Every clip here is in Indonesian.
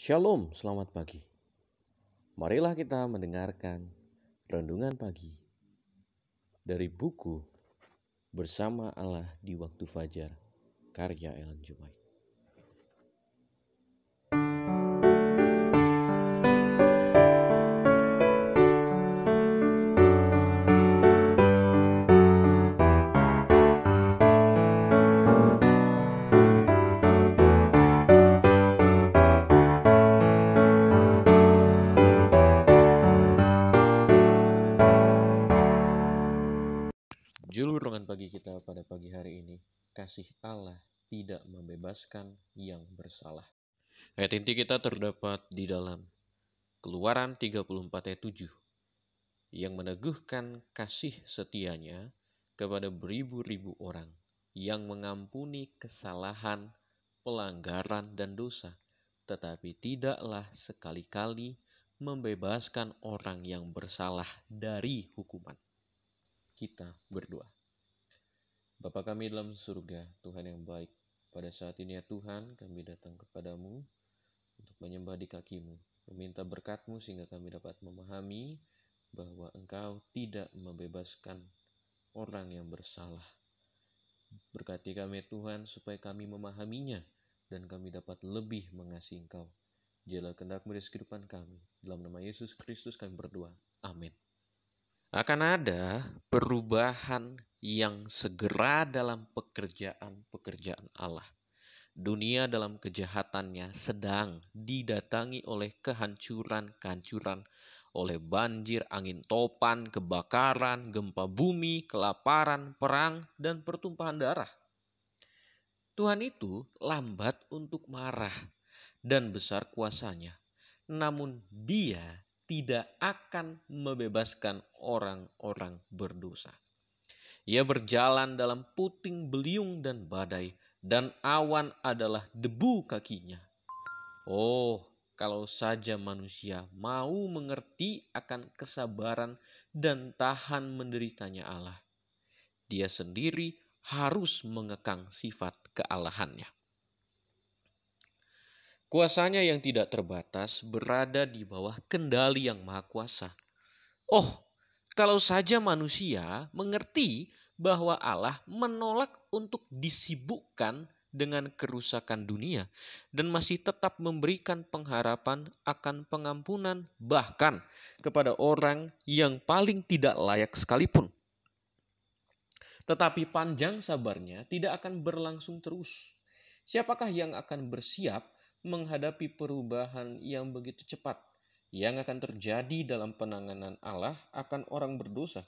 Shalom, selamat pagi. Marilah kita mendengarkan renungan pagi dari buku Bersama Allah di Waktu Fajar, karya Ellen White. kita pada pagi hari ini, kasih Allah tidak membebaskan yang bersalah. Ayat inti kita terdapat di dalam Keluaran 34 ayat 7 yang meneguhkan kasih setianya kepada beribu-ribu orang yang mengampuni kesalahan, pelanggaran, dan dosa, tetapi tidaklah sekali-kali membebaskan orang yang bersalah dari hukuman. Kita berdoa. Bapa kami dalam surga, Tuhan yang baik, pada saat ini ya Tuhan, kami datang kepadamu untuk menyembah di kakimu, meminta berkatmu sehingga kami dapat memahami bahwa engkau tidak membebaskan orang yang bersalah. Berkati kami ya Tuhan supaya kami memahaminya dan kami dapat lebih mengasihi engkau. Jelaskanlah kendak di kehidupan kami. Dalam nama Yesus Kristus kami berdoa. Amin. Akan ada perubahan yang segera dalam pekerjaan-pekerjaan Allah. Dunia dalam kejahatannya sedang didatangi oleh kehancuran-kehancuran, oleh banjir, angin topan, kebakaran, gempa bumi, kelaparan, perang, dan pertumpahan darah. Tuhan itu lambat untuk marah dan besar kuasanya, namun Dia tidak akan membebaskan orang-orang berdosa. Ia berjalan dalam puting beliung dan badai, dan awan adalah debu kakinya. Oh, kalau saja manusia mau mengerti akan kesabaran dan tahan menderitanya Allah, dia sendiri harus mengekang sifat kealahannya. Kuasanya yang tidak terbatas berada di bawah kendali yang maha kuasa. Oh, kalau saja manusia mengerti bahwa Allah menolak untuk disibukkan dengan kerusakan dunia dan masih tetap memberikan pengharapan akan pengampunan bahkan kepada orang yang paling tidak layak sekalipun. Tetapi panjang sabarnya tidak akan berlangsung terus. Siapakah yang akan bersiap menghadapi perubahan yang begitu cepat yang akan terjadi dalam penanganan Allah akan orang berdosa.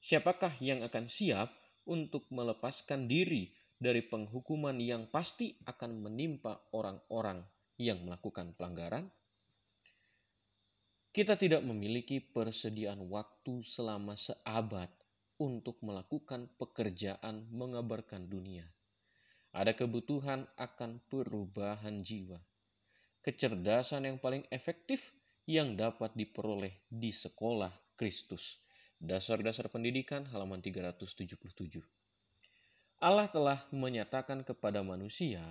Siapakah yang akan siap untuk melepaskan diri dari penghukuman yang pasti akan menimpa orang-orang yang melakukan pelanggaran? Kita tidak memiliki persediaan waktu selama seabad untuk melakukan pekerjaan mengabarkan dunia. Ada kebutuhan akan perubahan jiwa kecerdasan yang paling efektif yang dapat diperoleh di sekolah Kristus. Dasar-dasar pendidikan halaman 377. Allah telah menyatakan kepada manusia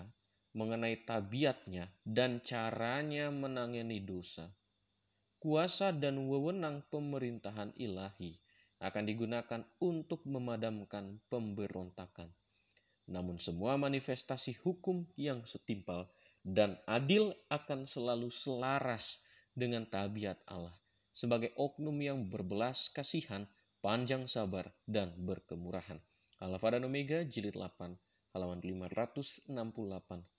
mengenai tabiatnya dan caranya menangani dosa. Kuasa dan wewenang pemerintahan ilahi akan digunakan untuk memadamkan pemberontakan. Namun semua manifestasi hukum yang setimpal dan adil akan selalu selaras dengan tabiat Allah sebagai oknum yang berbelas kasihan, panjang sabar, dan berkemurahan. Alfa dan Omega, jilid 8, halaman 568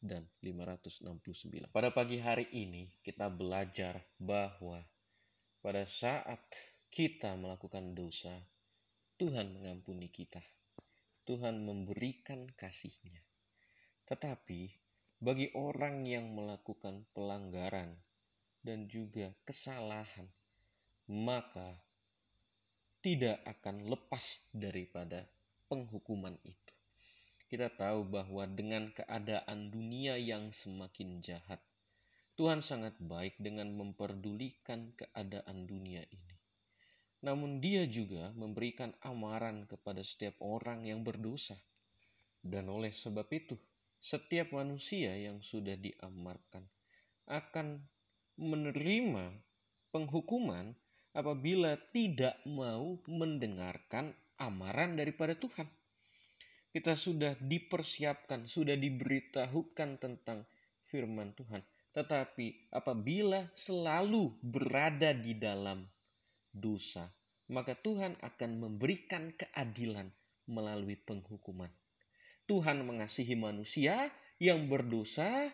dan 569. Pada pagi hari ini, kita belajar bahwa pada saat kita melakukan dosa, Tuhan mengampuni kita. Tuhan memberikan kasihnya. Tetapi bagi orang yang melakukan pelanggaran dan juga kesalahan, maka tidak akan lepas daripada penghukuman itu. Kita tahu bahwa dengan keadaan dunia yang semakin jahat, Tuhan sangat baik dengan memperdulikan keadaan dunia ini. Namun dia juga memberikan amaran kepada setiap orang yang berdosa. Dan oleh sebab itu, setiap manusia yang sudah diamarkan akan menerima penghukuman apabila tidak mau mendengarkan amaran daripada Tuhan. Kita sudah dipersiapkan, sudah diberitahukan tentang firman Tuhan. Tetapi apabila selalu berada di dalam dosa, maka Tuhan akan memberikan keadilan melalui penghukuman. Tuhan mengasihi manusia yang berdosa,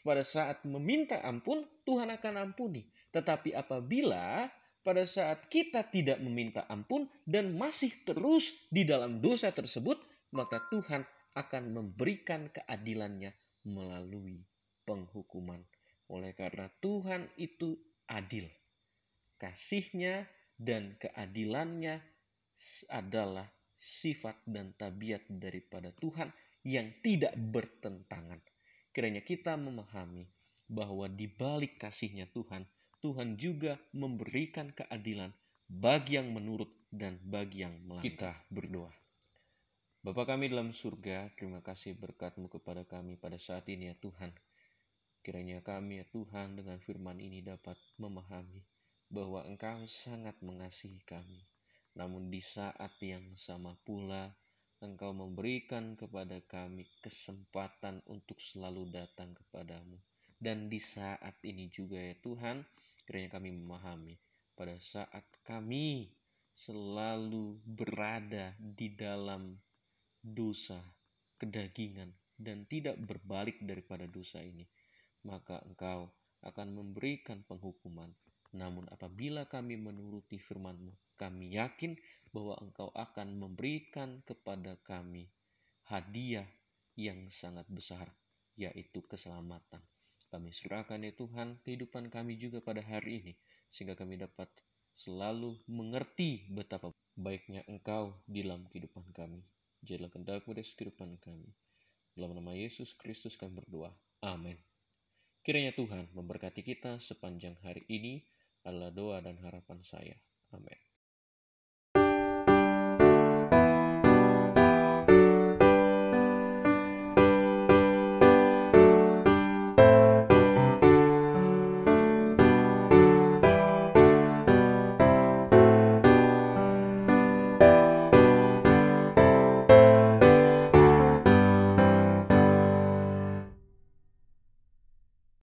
pada saat meminta ampun, Tuhan akan ampuni. Tetapi apabila pada saat kita tidak meminta ampun dan masih terus di dalam dosa tersebut, maka Tuhan akan memberikan keadilannya melalui penghukuman. Oleh karena Tuhan itu adil. Kasihnya dan keadilannya adalah sifat dan tabiat daripada Tuhan yang tidak bertentangan. Kiranya kita memahami bahwa di balik kasihnya Tuhan, Tuhan juga memberikan keadilan bagi yang menurut dan bagi yang melanggar. Kita berdoa. Bapa kami dalam surga, terima kasih berkatmu kepada kami pada saat ini ya Tuhan. Kiranya kami ya Tuhan dengan firman ini dapat memahami bahwa Engkau sangat mengasihi kami. Namun di saat yang sama pula, Engkau memberikan kepada kami kesempatan untuk selalu datang kepadamu. Dan di saat ini juga ya Tuhan, kiranya kami memahami pada saat kami selalu berada di dalam dosa, kedagingan, dan tidak berbalik daripada dosa ini, maka engkau akan memberikan penghukuman namun apabila kami menuruti firman-Mu, kami yakin bahwa Engkau akan memberikan kepada kami hadiah yang sangat besar, yaitu keselamatan. Kami serahkan ya Tuhan kehidupan kami juga pada hari ini, sehingga kami dapat selalu mengerti betapa baiknya Engkau di dalam kehidupan kami. Jadilah kendakmu dari kehidupan kami. Dalam nama Yesus Kristus kami berdoa. Amin. Kiranya Tuhan memberkati kita sepanjang hari ini adalah doa dan harapan saya. Amin.